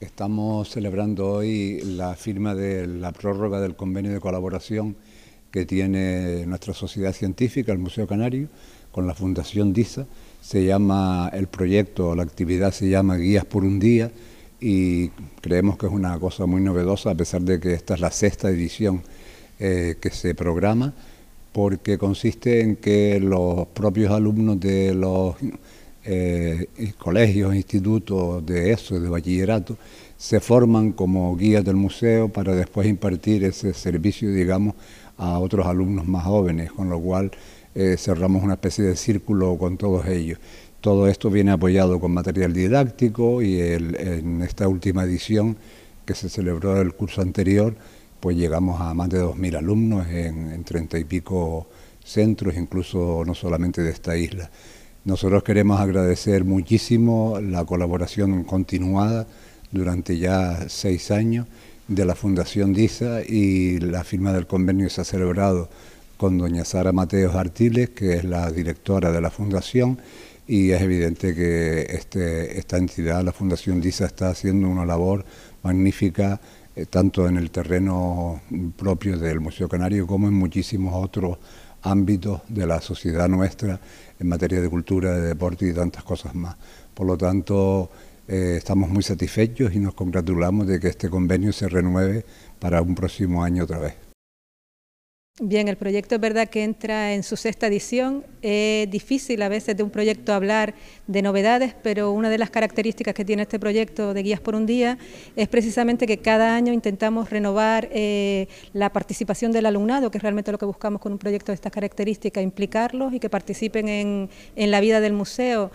Estamos celebrando hoy la firma de la prórroga del convenio de colaboración que tiene nuestra sociedad científica, el Museo Canario, con la Fundación DISA. Se llama el proyecto, la actividad se llama Guías por un Día y creemos que es una cosa muy novedosa, a pesar de que esta es la sexta edición eh, que se programa, porque consiste en que los propios alumnos de los eh, colegios, institutos de eso, de bachillerato, se forman como guías del museo para después impartir ese servicio, digamos, a otros alumnos más jóvenes, con lo cual eh, cerramos una especie de círculo con todos ellos. Todo esto viene apoyado con material didáctico y en esta última edición que se celebró el curso anterior, pues llegamos a más de 2.000 alumnos en treinta y pico centros, incluso no solamente de esta isla. Nosotros queremos agradecer muchísimo la colaboración continuada durante ya seis años de la Fundación DISA y la firma del convenio se ha celebrado con doña Sara Mateos Artiles, que es la directora de la Fundación, y es evidente que este, esta entidad, la Fundación DISA, está haciendo una labor magnífica eh, tanto en el terreno propio del Museo Canario como en muchísimos otros ámbitos de la sociedad nuestra en materia de cultura, de deporte y tantas cosas más. Por lo tanto, eh, estamos muy satisfechos y nos congratulamos de que este convenio se renueve para un próximo año otra vez. Bien, el proyecto es verdad que entra en su sexta edición. Es difícil a veces de un proyecto hablar de novedades, pero una de las características que tiene este proyecto de Guías por un Día es precisamente que cada año intentamos renovar eh, la participación del alumnado, que es realmente lo que buscamos con un proyecto de estas características, implicarlos y que participen en, la vida del museo.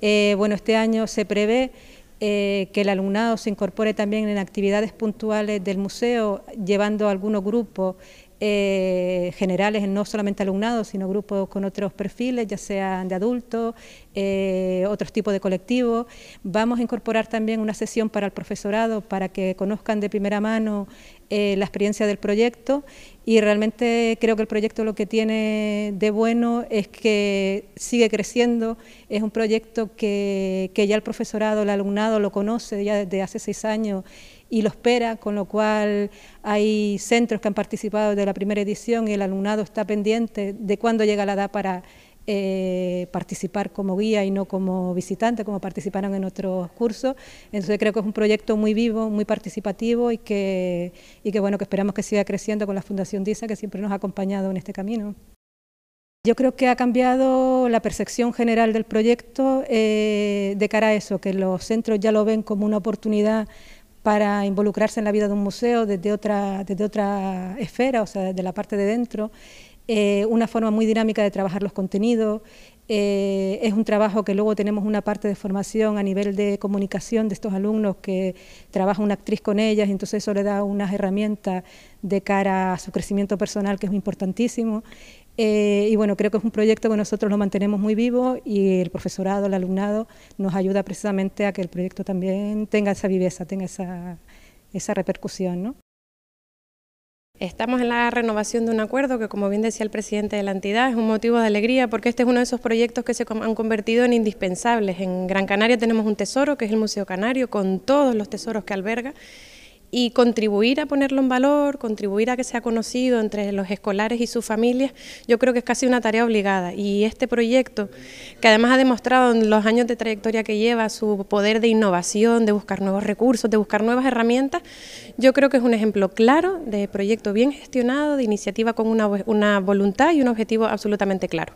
Eh, bueno, este año se prevé... Eh, que el alumnado se incorpore también en actividades puntuales del museo, llevando a algunos grupos eh, generales, no solamente alumnados, sino grupos con otros perfiles, ya sean de adultos, eh, otros tipos de colectivos. Vamos a incorporar también una sesión para el profesorado, para que conozcan de primera mano eh, la experiencia del proyecto y realmente creo que el proyecto lo que tiene de bueno es que sigue creciendo, es un proyecto que, que ya el profesorado, el alumnado lo conoce ya desde hace seis años y lo espera, con lo cual hay centros que han participado de la primera edición y el alumnado está pendiente de cuándo llega la edad para eh, participar como guía y no como visitante, como participaron en otros cursos. Entonces creo que es un proyecto muy vivo, muy participativo y que, y que bueno, que esperamos que siga creciendo con la Fundación DISA, que siempre nos ha acompañado en este camino. Yo creo que ha cambiado la percepción general del proyecto eh, de cara a eso, que los centros ya lo ven como una oportunidad para involucrarse en la vida de un museo desde otra, desde otra esfera, o sea, desde la parte de dentro. Eh, una forma muy dinámica de trabajar los contenidos. Eh, es un trabajo que luego tenemos una parte de formación a nivel de comunicación de estos alumnos que trabaja una actriz con ellas, entonces eso le da unas herramientas de cara a su crecimiento personal que es importantísimo. Eh, y bueno, creo que es un proyecto que nosotros lo mantenemos muy vivo y el profesorado, el alumnado, nos ayuda precisamente a que el proyecto también tenga esa viveza, tenga esa, esa repercusión. ¿no? Estamos en la renovación de un acuerdo que, como bien decía el presidente de la entidad, es un motivo de alegría porque este es uno de esos proyectos que se han convertido en indispensables. En Gran Canaria tenemos un tesoro, que es el Museo Canario, con todos los tesoros que alberga y contribuir a ponerlo en valor, contribuir a que sea conocido entre los escolares y sus familias, yo creo que es casi una tarea obligada. Y este proyecto, que además ha demostrado en los años de trayectoria que lleva su poder de innovación, de buscar nuevos recursos, de buscar nuevas herramientas, yo creo que es un ejemplo claro de proyecto bien gestionado, de iniciativa con una, una voluntad y un objetivo absolutamente claro.